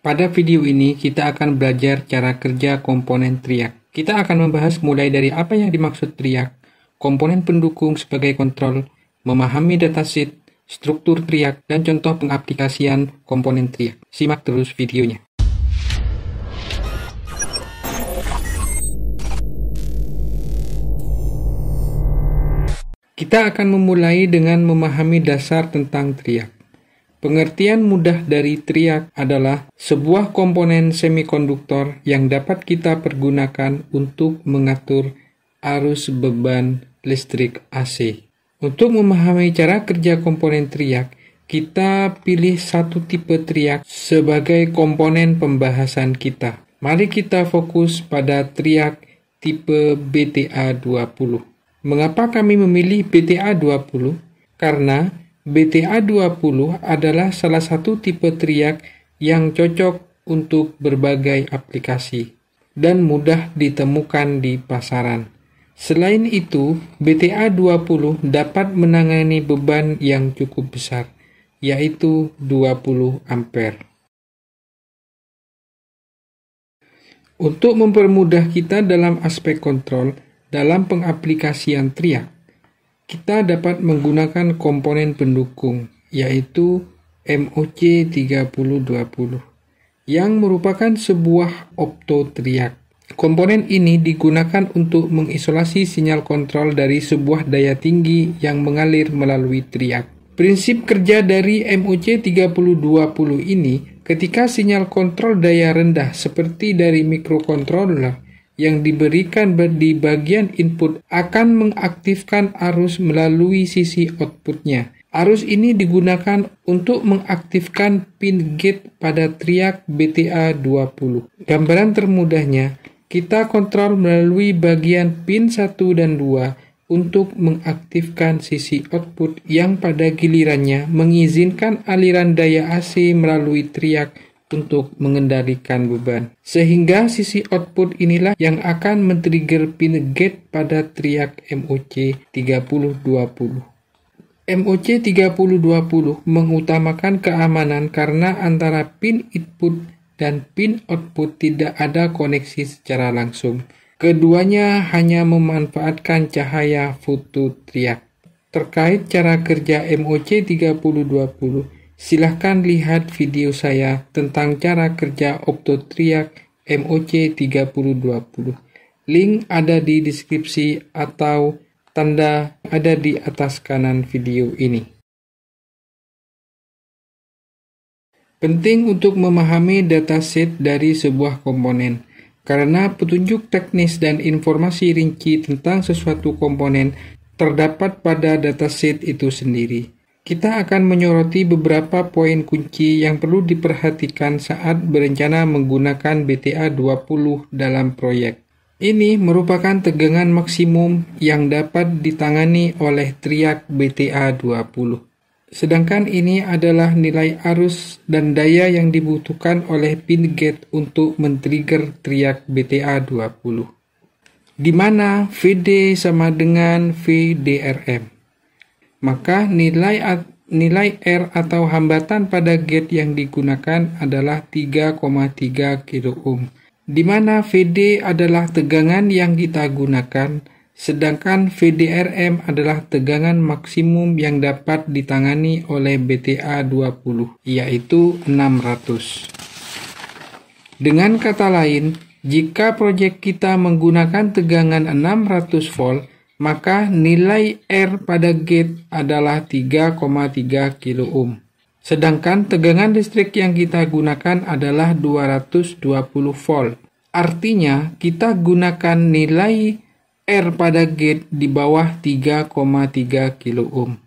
Pada video ini, kita akan belajar cara kerja komponen triak. Kita akan membahas mulai dari apa yang dimaksud triak, komponen pendukung sebagai kontrol, memahami datasheet, struktur triak, dan contoh pengaplikasian komponen triak. Simak terus videonya. Kita akan memulai dengan memahami dasar tentang triak. Pengertian mudah dari triak adalah sebuah komponen semikonduktor yang dapat kita pergunakan untuk mengatur arus beban listrik AC. Untuk memahami cara kerja komponen triak, kita pilih satu tipe triak sebagai komponen pembahasan kita. Mari kita fokus pada triak tipe BTA20. Mengapa kami memilih BTA20? Karena BTA 20 adalah salah satu tipe triak yang cocok untuk berbagai aplikasi dan mudah ditemukan di pasaran. Selain itu, BTA 20 dapat menangani beban yang cukup besar, yaitu 20 ampere. Untuk mempermudah kita dalam aspek kontrol dalam pengaplikasian triak. Kita dapat menggunakan komponen pendukung, yaitu MOC3020, yang merupakan sebuah optotriak. Komponen ini digunakan untuk mengisolasi sinyal kontrol dari sebuah daya tinggi yang mengalir melalui triak. Prinsip kerja dari MOC3020 ini ketika sinyal kontrol daya rendah seperti dari mikrokontroler yang diberikan di bagian input akan mengaktifkan arus melalui sisi outputnya. Arus ini digunakan untuk mengaktifkan pin gate pada triak BTA20. Gambaran termudahnya, kita kontrol melalui bagian pin 1 dan 2 untuk mengaktifkan sisi output yang pada gilirannya mengizinkan aliran daya AC melalui triak untuk mengendalikan beban. Sehingga sisi output inilah yang akan men-trigger pin gate pada triak MOC 3020. MOC 3020 mengutamakan keamanan karena antara pin input dan pin output tidak ada koneksi secara langsung. Keduanya hanya memanfaatkan cahaya foto triak. Terkait cara kerja MOC 3020, Silahkan lihat video saya tentang cara kerja Octotriac MOC 3020. Link ada di deskripsi atau tanda ada di atas kanan video ini. Penting untuk memahami dataset dari sebuah komponen, karena petunjuk teknis dan informasi rinci tentang sesuatu komponen terdapat pada dataset itu sendiri. Kita akan menyoroti beberapa poin kunci yang perlu diperhatikan saat berencana menggunakan BTA 20 dalam proyek. Ini merupakan tegangan maksimum yang dapat ditangani oleh triak BTA 20. Sedangkan ini adalah nilai arus dan daya yang dibutuhkan oleh pin gate untuk men-trigger triak BTA 20. Di mana VD sama dengan VDRM maka nilai nilai R atau hambatan pada gate yang digunakan adalah 3,3 kilo ohm, di mana VD adalah tegangan yang kita gunakan, sedangkan VDRM adalah tegangan maksimum yang dapat ditangani oleh BTA 20, yaitu 600. Dengan kata lain, jika proyek kita menggunakan tegangan 600 volt, maka nilai R pada gate adalah 3,3 kilo ohm. Sedangkan tegangan listrik yang kita gunakan adalah 220 volt. Artinya, kita gunakan nilai R pada gate di bawah 3,3 kilo ohm.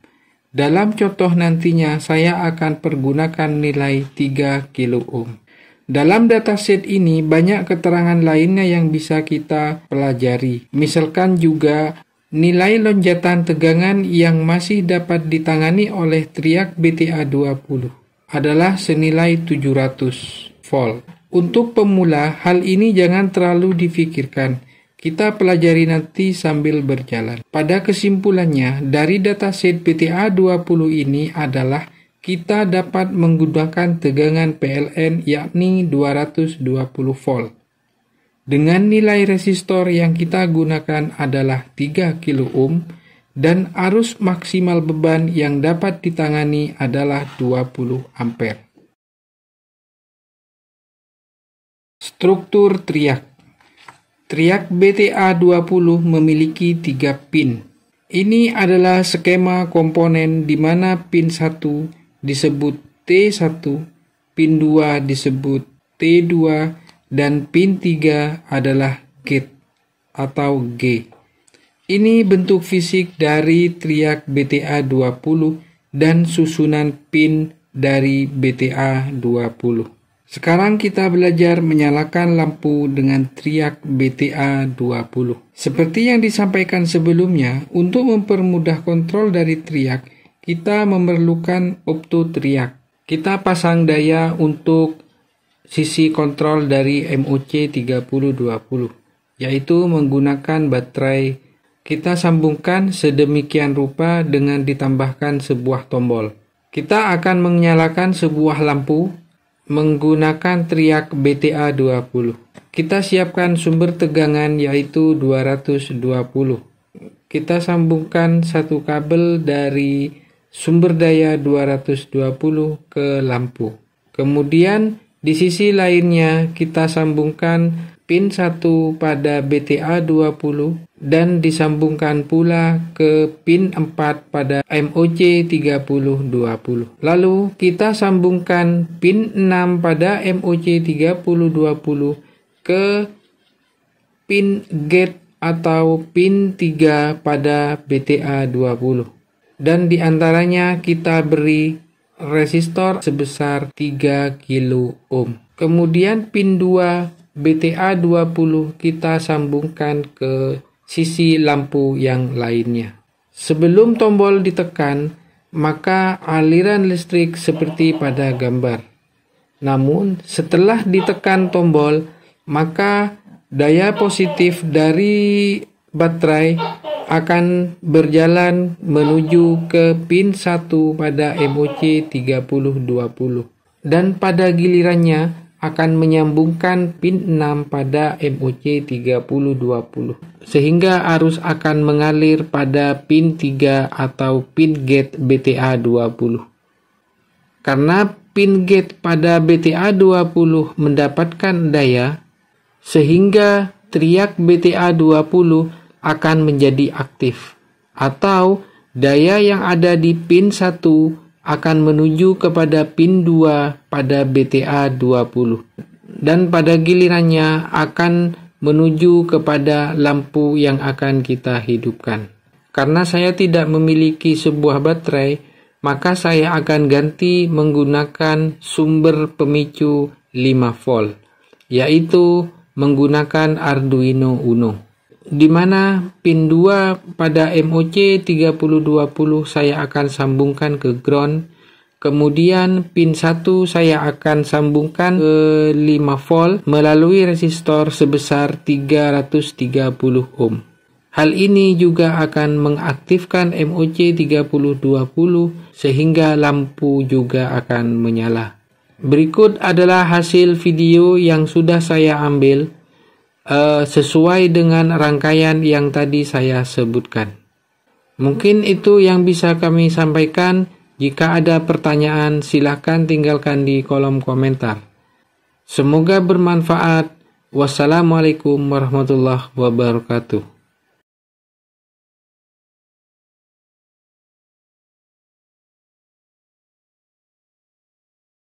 Dalam contoh nantinya, saya akan pergunakan nilai 3 kilo ohm. Dalam dataset ini, banyak keterangan lainnya yang bisa kita pelajari. Misalkan juga nilai lonjatan tegangan yang masih dapat ditangani oleh triak BTA20 adalah senilai 700 volt. Untuk pemula, hal ini jangan terlalu difikirkan. Kita pelajari nanti sambil berjalan. Pada kesimpulannya, dari data set bta 20 ini adalah kita dapat menggunakan tegangan PLN yakni 220 volt dengan nilai resistor yang kita gunakan adalah 3 kilo ohm dan arus maksimal beban yang dapat ditangani adalah 20 ampere. Struktur triak Triak BTA20 memiliki 3 pin. Ini adalah skema komponen di mana pin 1 disebut T1, pin 2 disebut T2, dan pin 3 adalah gate atau G. Ini bentuk fisik dari triak BTA20 dan susunan pin dari BTA20. Sekarang kita belajar menyalakan lampu dengan triak BTA20. Seperti yang disampaikan sebelumnya, untuk mempermudah kontrol dari triak, kita memerlukan opto triak. Kita pasang daya untuk sisi kontrol dari MOC 3020, yaitu menggunakan baterai. Kita sambungkan sedemikian rupa dengan ditambahkan sebuah tombol. Kita akan menyalakan sebuah lampu menggunakan triak BTA 20. Kita siapkan sumber tegangan yaitu 220. Kita sambungkan satu kabel dari sumber daya 220 ke lampu. Kemudian di sisi lainnya, kita sambungkan pin 1 pada BTA 20 dan disambungkan pula ke pin 4 pada MOC 3020. Lalu kita sambungkan pin 6 pada MOC 3020 ke pin gate atau pin 3 pada BTA 20. Dan diantaranya kita beri resistor sebesar 3 kilo ohm. Kemudian pin 2 BTA 20 kita sambungkan ke sisi lampu yang lainnya. Sebelum tombol ditekan, maka aliran listrik seperti pada gambar. Namun, setelah ditekan tombol, maka daya positif dari baterai akan berjalan menuju ke pin 1 pada MOC 3020 dan pada gilirannya akan menyambungkan pin 6 pada MOC 3020 sehingga arus akan mengalir pada pin 3 atau pin gate BTA 20 karena pin gate pada BTA 20 mendapatkan daya sehingga teriak BTA 20 akan menjadi aktif atau daya yang ada di pin 1 akan menuju kepada pin 2 pada BTA 20 dan pada gilirannya akan menuju kepada lampu yang akan kita hidupkan. Karena saya tidak memiliki sebuah baterai, maka saya akan ganti menggunakan sumber pemicu 5 volt, yaitu menggunakan Arduino Uno di mana pin 2 pada MOC 3020 saya akan sambungkan ke ground. Kemudian pin 1 saya akan sambungkan ke 5 volt melalui resistor sebesar 330 ohm. Hal ini juga akan mengaktifkan MOC 3020 sehingga lampu juga akan menyala. Berikut adalah hasil video yang sudah saya ambil uh, sesuai dengan rangkaian yang tadi saya sebutkan. Mungkin itu yang bisa kami sampaikan. Jika ada pertanyaan, silahkan tinggalkan di kolom komentar. Semoga bermanfaat. Wassalamualaikum warahmatullahi wabarakatuh.